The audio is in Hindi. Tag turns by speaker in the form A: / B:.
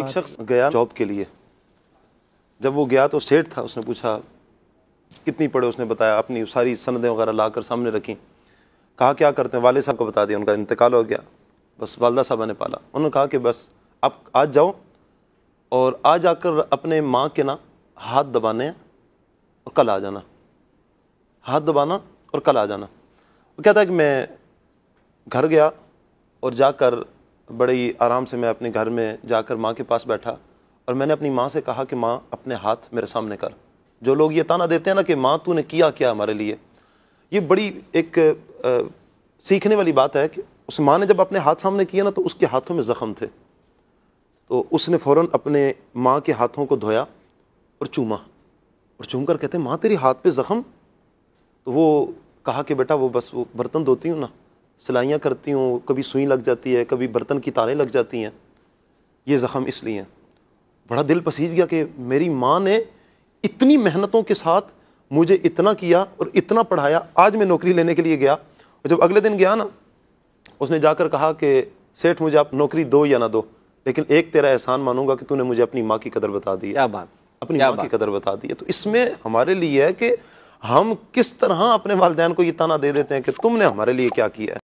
A: एक शख्स गया जॉब के लिए जब वो गया तो सेठ था उसने पूछा कितनी पढ़े उसने बताया अपनी सारी सनदें वगैरह ला कर सामने रखी कहा क्या करते हैं वाले साहब को बता दिया उनका इंतकाल हो गया बस वालदा साहबा ने पाला उन्होंने कहा कि बस आप आज जाओ और आज आकर अपने माँ के ना हाथ दबाने और कल आ जाना हाथ दबाना और कल आ जाना वो कहता है कि मैं घर गया और जाकर बड़ी आराम से मैं अपने घर में जाकर माँ के पास बैठा और मैंने अपनी माँ से कहा कि माँ अपने हाथ मेरे सामने कर जो लोग ये ताना देते हैं ना कि माँ तू ने किया क्या हमारे लिए ये बड़ी एक आ, सीखने वाली बात है कि उस माँ ने जब अपने हाथ सामने किया ना तो उसके हाथों में ज़ख्म थे तो उसने फ़ौर अपने माँ के हाथों को धोया और चूमा और चूम कर कहते माँ तेरे हाथ पे ज़ख़म तो वो कहा कि बेटा वो बस वो बर्तन धोती हूँ ना सिलाइयाँ करती हूँ कभी सुई लग जाती है कभी बर्तन की तारें लग जाती हैं ये ज़ख़म इसलिए हैं बड़ा दिल पसीज गया कि मेरी माँ ने इतनी मेहनतों के साथ मुझे इतना किया और इतना पढ़ाया आज मैं नौकरी लेने के लिए गया और जब अगले दिन गया ना उसने जाकर कहा कि सेठ मुझे आप नौकरी दो या ना दो लेकिन एक तेरा एहसान मानूंगा कि तूने मुझे अपनी माँ की कदर बता दी क्या बात अपनी माँ की कदर बता दी है तो इसमें हमारे लिए है कि हम किस तरह अपने वालदेन को ये ताना दे देते हैं कि तुमने हमारे लिए क्या किया है